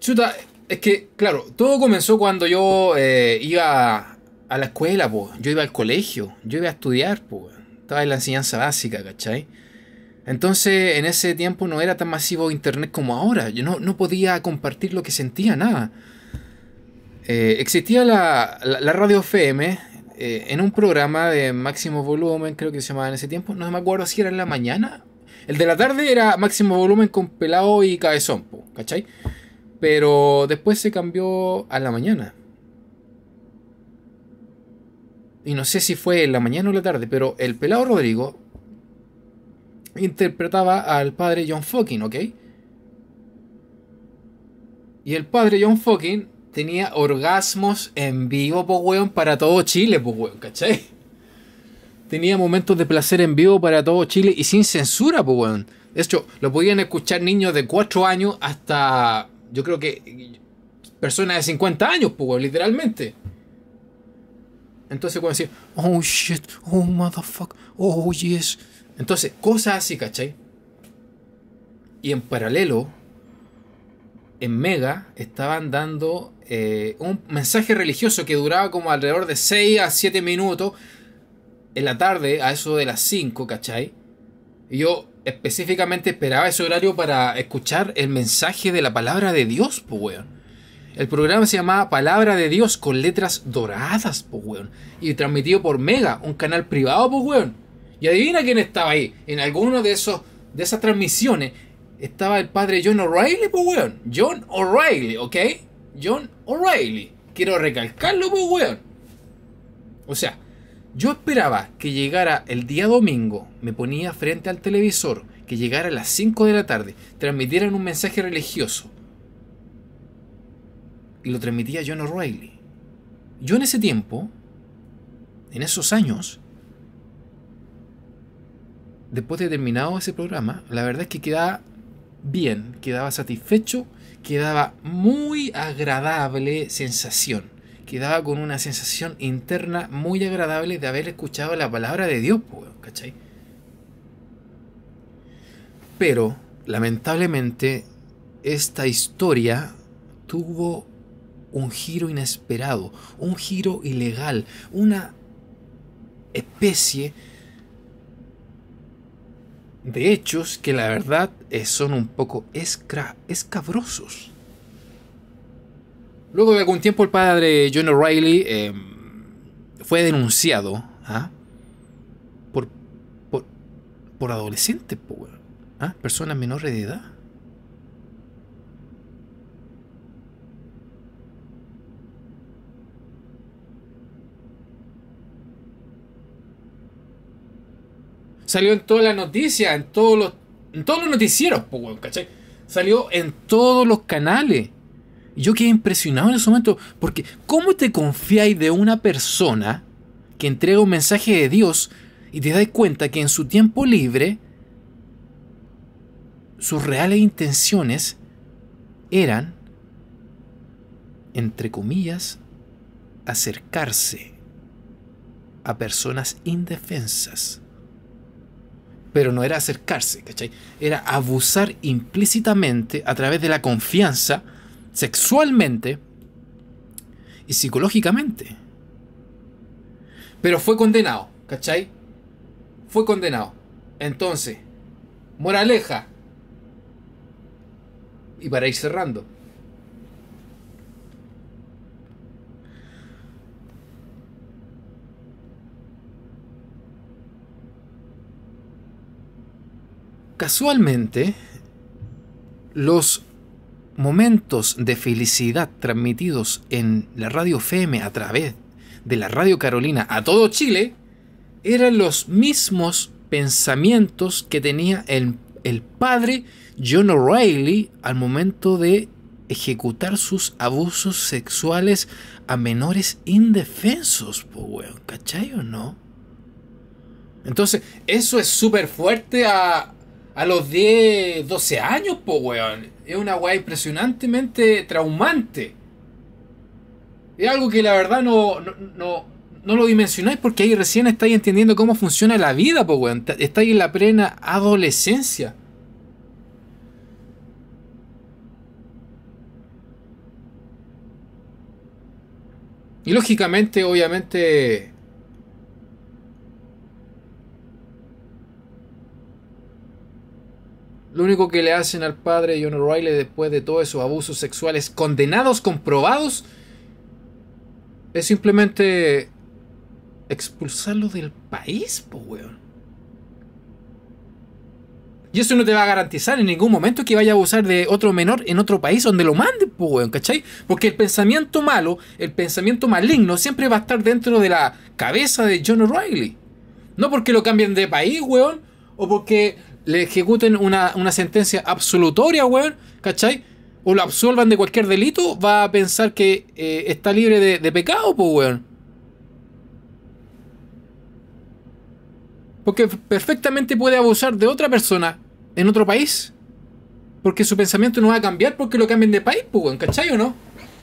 Chuta, es que, claro, todo comenzó cuando yo eh, iba a la escuela, yo iba al colegio, yo iba a estudiar, pues, estaba en la enseñanza básica, ¿cachai? Entonces, en ese tiempo no era tan masivo internet como ahora. Yo no, podía compartir lo que sentía, nada. Eh, existía la, radio FM eh, en un programa de máximo volumen, creo que se llamaba en ese tiempo. No me acuerdo si era en la mañana. El de la tarde era máximo volumen con pelado y cabezón, pues, ¿cachai? Pero después se cambió a la mañana. Y no sé si fue en la mañana o la tarde, pero el pelado Rodrigo interpretaba al padre John Fucking, ¿ok? Y el padre John Fucking tenía orgasmos en vivo, pues weón, para todo Chile, pues weón, ¿cachai? Tenía momentos de placer en vivo para todo Chile y sin censura, pues weón. De hecho, lo podían escuchar niños de 4 años hasta yo creo que personas de 50 años, pues, literalmente. Entonces, cuando decía oh shit, oh motherfucker, oh yes. Entonces, cosas así, ¿cachai? Y en paralelo, en Mega estaban dando eh, un mensaje religioso que duraba como alrededor de 6 a 7 minutos en la tarde, a eso de las 5, ¿cachai? Y yo específicamente esperaba ese horario para escuchar el mensaje de la palabra de Dios, pues, weón. El programa se llamaba Palabra de Dios con letras doradas, pues, weón. Y transmitido por Mega, un canal privado, pues, weón. Y adivina quién estaba ahí. En alguno de esos de esas transmisiones estaba el padre John O'Reilly, pues, weón. John O'Reilly, ¿ok? John O'Reilly. Quiero recalcarlo, pues, weón. O sea, yo esperaba que llegara el día domingo, me ponía frente al televisor, que llegara a las 5 de la tarde, transmitieran un mensaje religioso. Y lo transmitía John O'Reilly. Yo en ese tiempo, en esos años, después de terminado ese programa, la verdad es que quedaba bien, quedaba satisfecho, quedaba muy agradable sensación quedaba con una sensación interna muy agradable de haber escuchado la palabra de Dios, ¿cachai? Pero, lamentablemente, esta historia tuvo un giro inesperado, un giro ilegal, una especie de hechos que la verdad son un poco escra escabrosos. Luego de algún tiempo el padre John O'Reilly em, fue denunciado ¿ah? por, por, adolescentes, por, ¿Ah? personas menores de edad. Salió en todas las noticias, en todos los, en todos los noticieros, Salió en todos los canales. Yo quedé impresionado en ese momento, porque ¿cómo te confiáis de una persona que entrega un mensaje de Dios y te das cuenta que en su tiempo libre sus reales intenciones eran, entre comillas, acercarse a personas indefensas? pero no era acercarse, ¿cachai? Era abusar implícitamente a través de la confianza sexualmente y psicológicamente. Pero fue condenado, ¿cachai? Fue condenado. Entonces, moraleja. Y para ir cerrando. Casualmente, los momentos de felicidad transmitidos en la radio FM a través de la radio Carolina a todo Chile, eran los mismos pensamientos que tenía el, el padre John O'Reilly al momento de ejecutar sus abusos sexuales a menores indefensos, weón, ¿cachai o no? Entonces, eso es súper fuerte a, a los 10, 12 años, po, weón. Es una weá impresionantemente traumante. Es algo que la verdad no, no, no lo dimensionáis porque ahí recién estáis entendiendo cómo funciona la vida, po, weón. Estáis en la plena adolescencia. Y lógicamente, obviamente, Lo único que le hacen al padre John O'Reilly después de todos esos abusos sexuales condenados, comprobados, es simplemente expulsarlo del país, po, weón. Y eso no te va a garantizar en ningún momento que vaya a abusar de otro menor en otro país donde lo mande, po, weón, ¿cachai? Porque el pensamiento malo, el pensamiento maligno, siempre va a estar dentro de la cabeza de John O'Reilly. No porque lo cambien de país, weón, o porque le ejecuten una, una sentencia absolutoria, weón, ¿cachai? O lo absolvan de cualquier delito, va a pensar que eh, está libre de, pecado, pues, weón. Porque perfectamente puede abusar de otra persona en otro país. Porque su pensamiento no va a cambiar porque lo cambien de país, pues, ¿cachai o no?